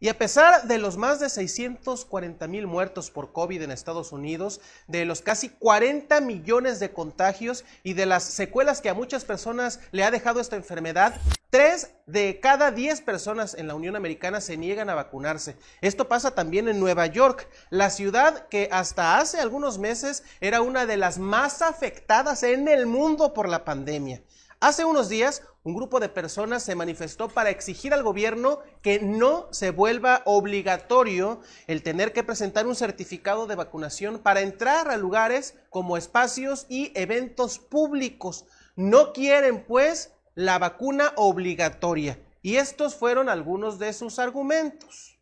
Y a pesar de los más de 640 mil muertos por COVID en Estados Unidos, de los casi 40 millones de contagios y de las secuelas que a muchas personas le ha dejado esta enfermedad, 3 de cada 10 personas en la Unión Americana se niegan a vacunarse. Esto pasa también en Nueva York, la ciudad que hasta hace algunos meses era una de las más afectadas en el mundo por la pandemia. Hace unos días, un grupo de personas se manifestó para exigir al gobierno que no se vuelva obligatorio el tener que presentar un certificado de vacunación para entrar a lugares como espacios y eventos públicos. No quieren, pues, la vacuna obligatoria. Y estos fueron algunos de sus argumentos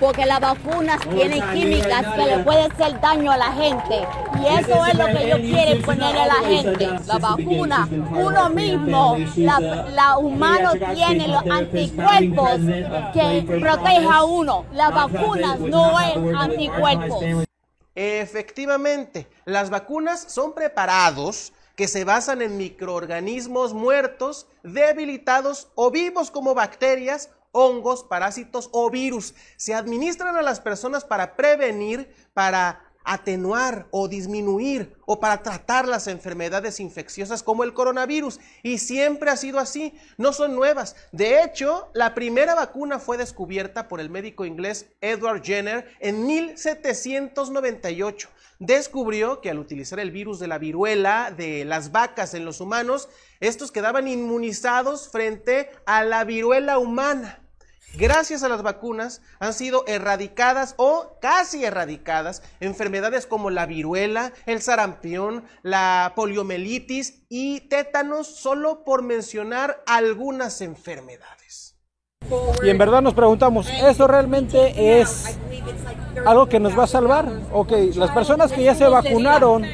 porque las vacunas oh, tienen químicas que le pueden hacer daño a la gente. Y eso es lo que ellos quieren poner a la gente. La vacuna, uno mismo, la, la humano tiene los anticuerpos que protege a uno. Las vacunas no es anticuerpos. Efectivamente, las vacunas son preparados que se basan en microorganismos muertos, debilitados o vivos como bacterias hongos, parásitos o virus. Se administran a las personas para prevenir, para atenuar o disminuir o para tratar las enfermedades infecciosas como el coronavirus. Y siempre ha sido así, no son nuevas. De hecho, la primera vacuna fue descubierta por el médico inglés Edward Jenner en 1798. Descubrió que al utilizar el virus de la viruela de las vacas en los humanos, estos quedaban inmunizados frente a la viruela humana. Gracias a las vacunas han sido erradicadas o casi erradicadas enfermedades como la viruela, el sarampión, la poliomielitis y tétanos, solo por mencionar algunas enfermedades. Y en verdad nos preguntamos, ¿eso realmente es algo que nos va a salvar? Ok, las personas que ya se vacunaron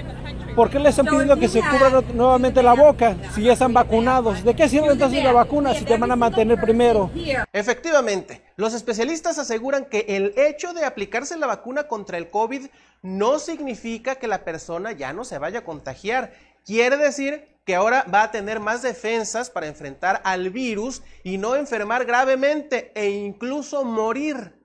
¿Por qué le están pidiendo que se cubra nuevamente la boca si ya están vacunados? ¿De qué sirve entonces la vacuna si te van a mantener primero? Efectivamente, los especialistas aseguran que el hecho de aplicarse la vacuna contra el COVID no significa que la persona ya no se vaya a contagiar. Quiere decir que ahora va a tener más defensas para enfrentar al virus y no enfermar gravemente e incluso morir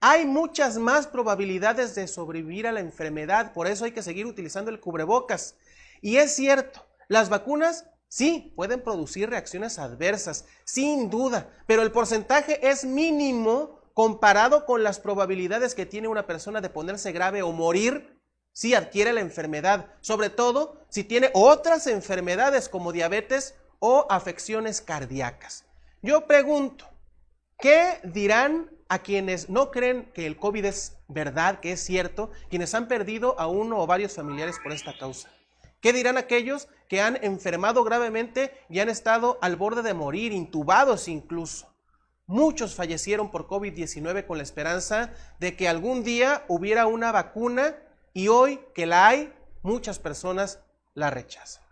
hay muchas más probabilidades de sobrevivir a la enfermedad. Por eso hay que seguir utilizando el cubrebocas. Y es cierto, las vacunas sí pueden producir reacciones adversas, sin duda, pero el porcentaje es mínimo comparado con las probabilidades que tiene una persona de ponerse grave o morir si adquiere la enfermedad, sobre todo si tiene otras enfermedades como diabetes o afecciones cardíacas. Yo pregunto, ¿qué dirán a quienes no creen que el COVID es verdad, que es cierto, quienes han perdido a uno o varios familiares por esta causa. ¿Qué dirán aquellos que han enfermado gravemente y han estado al borde de morir, intubados incluso? Muchos fallecieron por COVID-19 con la esperanza de que algún día hubiera una vacuna y hoy que la hay, muchas personas la rechazan.